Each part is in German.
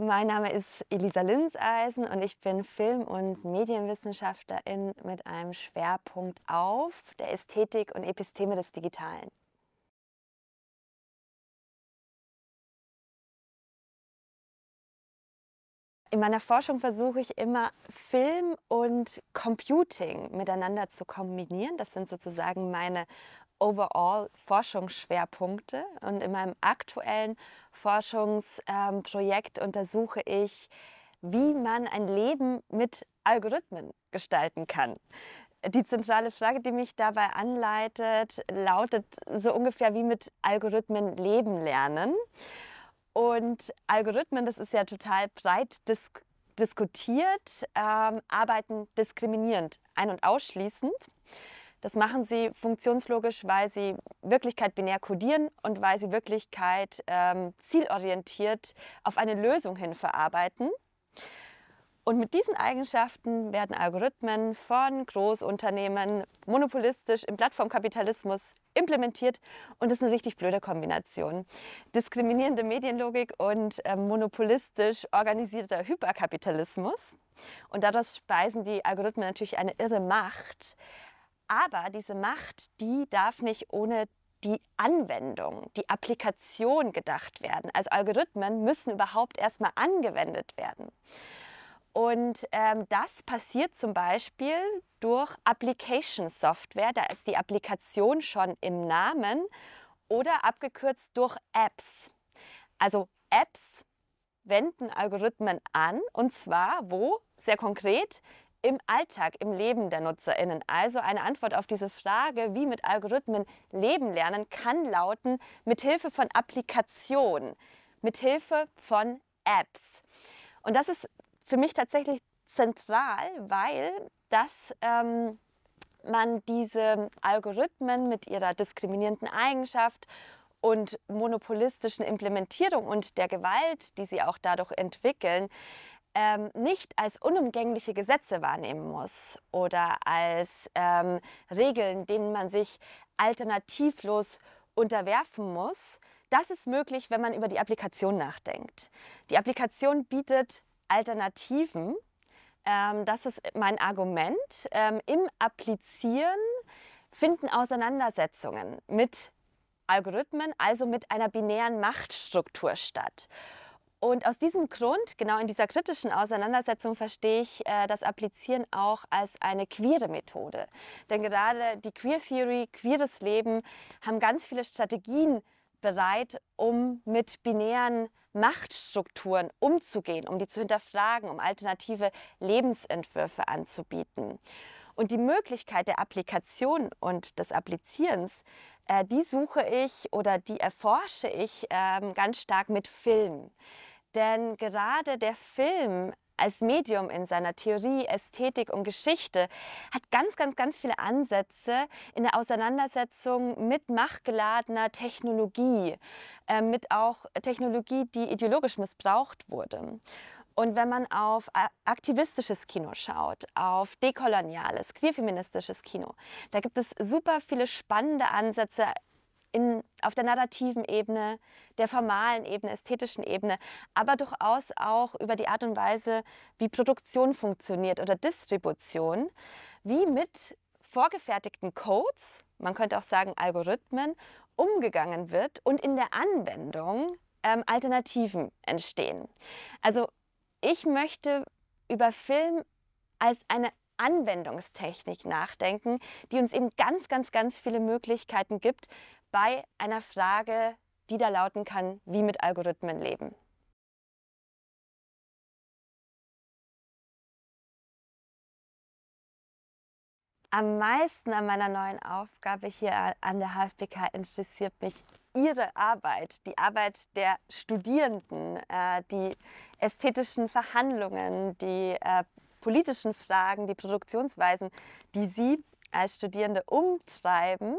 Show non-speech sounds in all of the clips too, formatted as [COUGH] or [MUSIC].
Mein Name ist Elisa Linseisen und ich bin Film- und Medienwissenschaftlerin mit einem Schwerpunkt auf der Ästhetik und Episteme des Digitalen. In meiner Forschung versuche ich immer, Film und Computing miteinander zu kombinieren. Das sind sozusagen meine overall Forschungsschwerpunkte und in meinem aktuellen Forschungsprojekt ähm, untersuche ich, wie man ein Leben mit Algorithmen gestalten kann. Die zentrale Frage, die mich dabei anleitet, lautet so ungefähr wie mit Algorithmen leben lernen. Und Algorithmen, das ist ja total breit disk diskutiert, ähm, arbeiten diskriminierend, ein- und ausschließend. Das machen sie funktionslogisch, weil sie Wirklichkeit binär kodieren und weil sie Wirklichkeit ähm, zielorientiert auf eine Lösung hin verarbeiten. Und mit diesen Eigenschaften werden Algorithmen von Großunternehmen monopolistisch im Plattformkapitalismus implementiert und das ist eine richtig blöde Kombination. Diskriminierende Medienlogik und äh, monopolistisch organisierter Hyperkapitalismus. Und daraus speisen die Algorithmen natürlich eine irre Macht, aber diese Macht, die darf nicht ohne die Anwendung, die Applikation gedacht werden. Also Algorithmen müssen überhaupt erstmal angewendet werden. Und ähm, das passiert zum Beispiel durch Application Software. Da ist die Applikation schon im Namen oder abgekürzt durch Apps. Also Apps wenden Algorithmen an und zwar wo? Sehr konkret im Alltag, im Leben der Nutzerinnen. Also eine Antwort auf diese Frage, wie mit Algorithmen leben lernen, kann lauten, mithilfe von Applikationen, mithilfe von Apps. Und das ist für mich tatsächlich zentral, weil das... Ähm, man diese Algorithmen mit ihrer diskriminierenden Eigenschaft und monopolistischen Implementierung und der Gewalt, die sie auch dadurch entwickeln, ähm, nicht als unumgängliche Gesetze wahrnehmen muss oder als ähm, Regeln, denen man sich alternativlos unterwerfen muss. Das ist möglich, wenn man über die Applikation nachdenkt. Die Applikation bietet Alternativen. Ähm, das ist mein Argument. Ähm, Im Applizieren finden Auseinandersetzungen mit Algorithmen, also mit einer binären Machtstruktur statt. Und aus diesem Grund, genau in dieser kritischen Auseinandersetzung, verstehe ich äh, das Applizieren auch als eine queere Methode. Denn gerade die Queer Theory, queeres Leben haben ganz viele Strategien bereit, um mit binären Machtstrukturen umzugehen, um die zu hinterfragen, um alternative Lebensentwürfe anzubieten. Und die Möglichkeit der Applikation und des Applizierens, äh, die suche ich oder die erforsche ich äh, ganz stark mit Filmen. Denn gerade der Film als Medium in seiner Theorie, Ästhetik und Geschichte hat ganz, ganz, ganz viele Ansätze in der Auseinandersetzung mit machtgeladener Technologie, äh, mit auch Technologie, die ideologisch missbraucht wurde. Und wenn man auf aktivistisches Kino schaut, auf dekoloniales, queerfeministisches Kino, da gibt es super viele spannende Ansätze in, auf der narrativen Ebene, der formalen Ebene, ästhetischen Ebene, aber durchaus auch über die Art und Weise, wie Produktion funktioniert oder Distribution, wie mit vorgefertigten Codes, man könnte auch sagen Algorithmen, umgegangen wird und in der Anwendung ähm, Alternativen entstehen. Also ich möchte über Film als eine Anwendungstechnik nachdenken, die uns eben ganz, ganz, ganz viele Möglichkeiten gibt, bei einer Frage, die da lauten kann, wie mit Algorithmen leben. Am meisten an meiner neuen Aufgabe hier an der HFPK interessiert mich Ihre Arbeit, die Arbeit der Studierenden, äh, die ästhetischen Verhandlungen, die äh, politischen Fragen, die Produktionsweisen, die Sie als Studierende umtreiben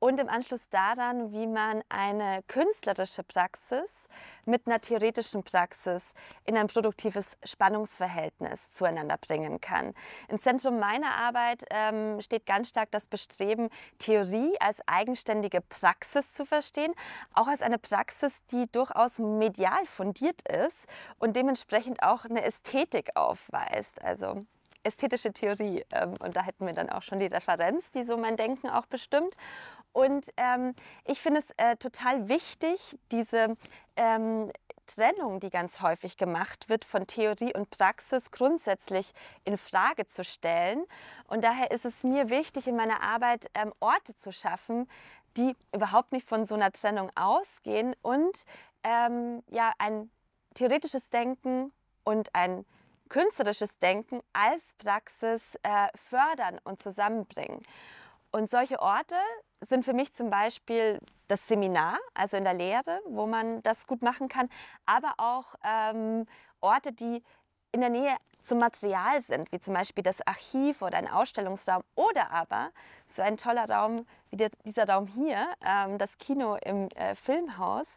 und im Anschluss daran, wie man eine künstlerische Praxis mit einer theoretischen Praxis in ein produktives Spannungsverhältnis zueinander bringen kann. Im Zentrum meiner Arbeit ähm, steht ganz stark das Bestreben, Theorie als eigenständige Praxis zu verstehen, auch als eine Praxis, die durchaus medial fundiert ist und dementsprechend auch eine Ästhetik aufweist. Also ästhetische Theorie. Ähm, und da hätten wir dann auch schon die Referenz, die so mein Denken auch bestimmt. Und ähm, ich finde es äh, total wichtig, diese ähm, Trennung, die ganz häufig gemacht wird von Theorie und Praxis, grundsätzlich in Frage zu stellen. Und daher ist es mir wichtig, in meiner Arbeit ähm, Orte zu schaffen, die überhaupt nicht von so einer Trennung ausgehen und ähm, ja ein theoretisches Denken und ein künstlerisches Denken als Praxis äh, fördern und zusammenbringen. Und solche Orte sind für mich zum Beispiel das Seminar, also in der Lehre, wo man das gut machen kann, aber auch ähm, Orte, die in der Nähe zum Material sind, wie zum Beispiel das Archiv oder ein Ausstellungsraum oder aber so ein toller Raum wie dieser Raum hier, ähm, das Kino im äh, Filmhaus,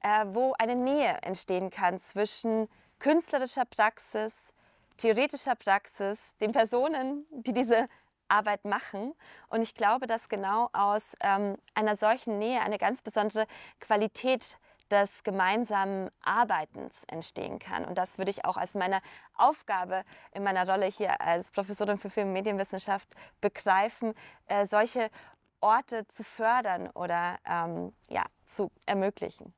äh, wo eine Nähe entstehen kann zwischen künstlerischer Praxis, theoretischer Praxis, den Personen, die diese Arbeit machen. Und ich glaube, dass genau aus ähm, einer solchen Nähe eine ganz besondere Qualität des gemeinsamen Arbeitens entstehen kann. Und das würde ich auch als meine Aufgabe in meiner Rolle hier als Professorin für Film- und Medienwissenschaft begreifen, äh, solche Orte zu fördern oder ähm, ja, zu ermöglichen.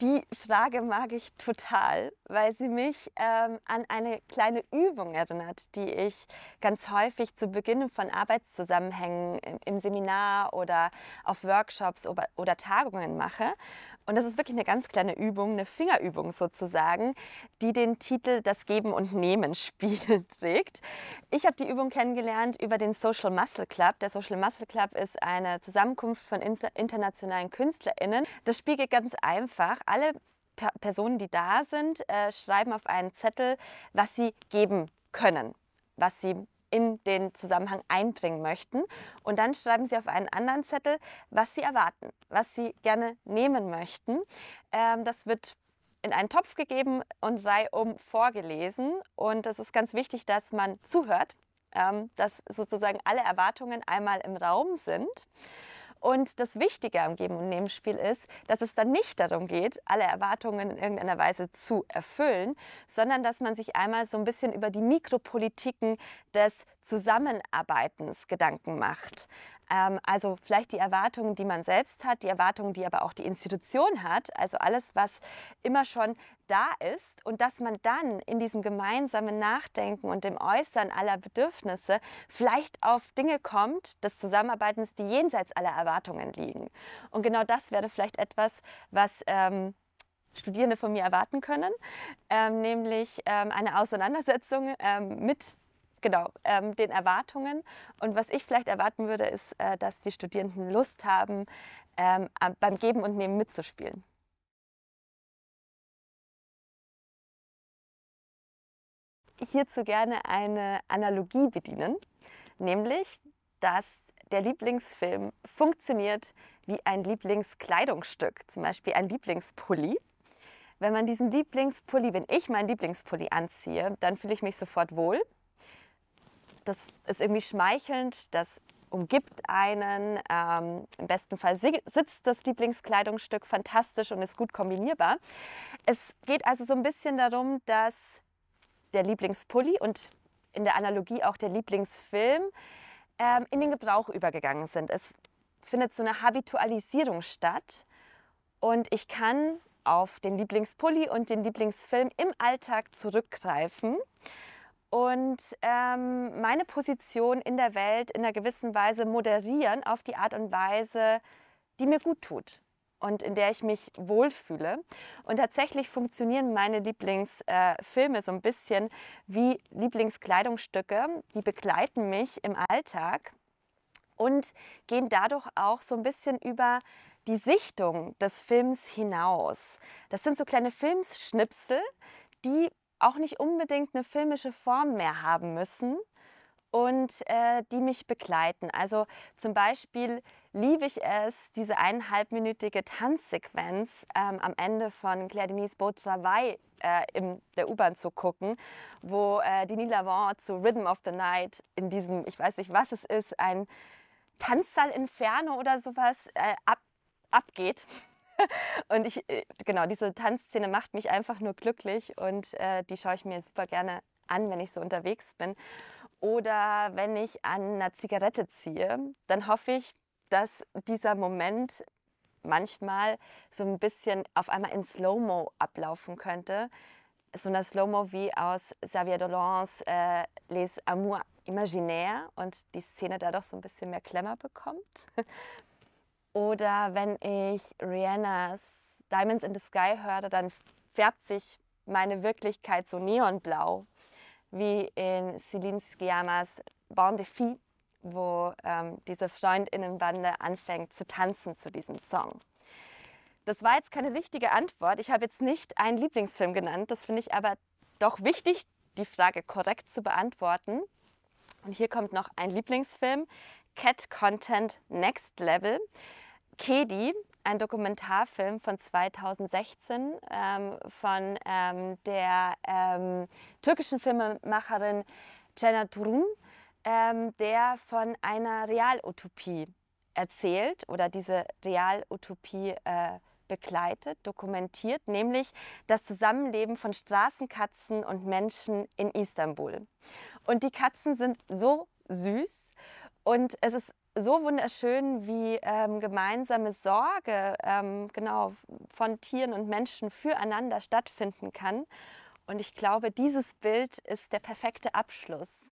Die Frage mag ich total, weil sie mich ähm, an eine kleine Übung erinnert, die ich ganz häufig zu Beginn von Arbeitszusammenhängen im, Seminar oder auf Workshops oder Tagungen mache. Und das ist wirklich eine ganz kleine Übung, eine Fingerübung sozusagen, die den Titel Das Geben und Nehmen [LAUGHS] Spiel trägt. Ich habe die Übung kennengelernt über den Social Muscle Club. Der Social Muscle Club ist eine Zusammenkunft von internationalen KünstlerInnen. Das Spiel geht ganz einfach. Alle Personen, die da sind, äh, schreiben auf einen Zettel, was sie geben können, was sie in den Zusammenhang einbringen möchten. Und dann schreiben Sie auf einen anderen Zettel, was Sie erwarten, was Sie gerne nehmen möchten. Ähm, das wird in einen Topf gegeben und sei um vorgelesen. Und es ist ganz wichtig, dass man zuhört, ähm, dass sozusagen alle Erwartungen einmal im Raum sind. Und das Wichtige am Geben- und Nehmen-Spiel ist, dass es dann nicht darum geht, alle Erwartungen in irgendeiner Weise zu erfüllen, sondern dass man sich einmal so ein bisschen über die Mikropolitiken des Zusammenarbeitens Gedanken macht. Ähm, also vielleicht die Erwartungen, die man selbst hat, die Erwartungen, die aber auch die Institution hat, also alles, was immer schon da ist und dass man dann in diesem gemeinsamen Nachdenken und dem Äußern aller Bedürfnisse vielleicht auf Dinge kommt des Zusammenarbeitens, die jenseits aller Erwartungen liegen. Und genau das wäre vielleicht etwas, was... Ähm, Studierende von mir erwarten können, ähm, nämlich ähm, eine Auseinandersetzung ähm, mit genau, ähm, den Erwartungen. Und was ich vielleicht erwarten würde, ist, äh, dass die Studierenden Lust haben, ähm, beim Geben und Nehmen mitzuspielen. Hierzu gerne eine Analogie bedienen, nämlich, dass der Lieblingsfilm funktioniert wie ein Lieblingskleidungsstück, zum Beispiel ein Lieblingspulli wenn man diesen Lieblingspulli, wenn ich meinen Lieblingspulli anziehe, dann fühle ich mich sofort wohl das ist irgendwie schmeichelnd, das umgibt einen. Ähm, Im besten Fall sitzt das Lieblingskleidungsstück fantastisch und ist gut kombinierbar. Es geht also so ein bisschen darum, dass der Lieblingspulli und in der Analogie auch der Lieblingsfilm ähm, in den Gebrauch übergegangen sind. Es findet so eine Habitualisierung statt und ich kann auf den Lieblingspulli und den Lieblingsfilm im Alltag zurückgreifen und ähm, meine Position in der Welt in einer gewissen Weise moderieren auf die Art und Weise, die mir gut tut und in der ich mich wohlfühle. Und tatsächlich funktionieren meine Lieblingsfilme äh, so ein bisschen wie Lieblingskleidungsstücke. Die begleiten mich im Alltag und gehen dadurch auch so ein bisschen über die Sichtung des Films hinaus. Das sind so kleine Filmschnipsel, die auch nicht unbedingt eine filmische Form mehr haben müssen und äh, die mich begleiten. Also zum Beispiel liebe ich es, diese eineinhalbminütige Tanzsequenz ähm, am Ende von Claire Denise Beaujolais äh, in der U-Bahn zu gucken, wo äh, Denis Lavant zu Rhythm of the Night in diesem, ich weiß nicht was es ist, ein Tanzsaal Inferno oder sowas äh, ab, abgeht und ich, äh, genau, diese Tanzszene macht mich einfach nur glücklich und äh, die schaue ich mir super gerne an, wenn ich so unterwegs bin. Oder wenn ich an einer Zigarette ziehe, dann hoffe ich, dass dieser Moment manchmal so ein bisschen auf einmal in Slow-Mo ablaufen könnte. So eine Slow-Mo wie aus Xavier Dolans äh, Les Amours Imaginaires und die Szene dadurch so ein bisschen mehr Klemmer bekommt. Oder wenn ich Rihannas Diamonds in the Sky höre, dann färbt sich meine Wirklichkeit so neonblau, wie in Celine Sciammas Born de Fille, wo ähm, diese Freundinnenbande anfängt zu tanzen zu diesem Song. Das war jetzt keine richtige Antwort. Ich habe jetzt nicht einen Lieblingsfilm genannt. Das finde ich aber doch wichtig, die Frage korrekt zu beantworten. Und hier kommt noch ein Lieblingsfilm, Cat Content Next Level. Kedi, ein Dokumentarfilm von 2016 ähm, von ähm, der ähm, türkischen Filmemacherin Cennet Turun, ähm, der von einer Realutopie erzählt oder diese Realutopie äh, begleitet, dokumentiert, nämlich das Zusammenleben von Straßenkatzen und Menschen in Istanbul. Und die Katzen sind so süß und es ist so wunderschön, wie ähm, gemeinsame Sorge ähm, genau von Tieren und Menschen füreinander stattfinden kann. Und ich glaube, dieses Bild ist der perfekte Abschluss.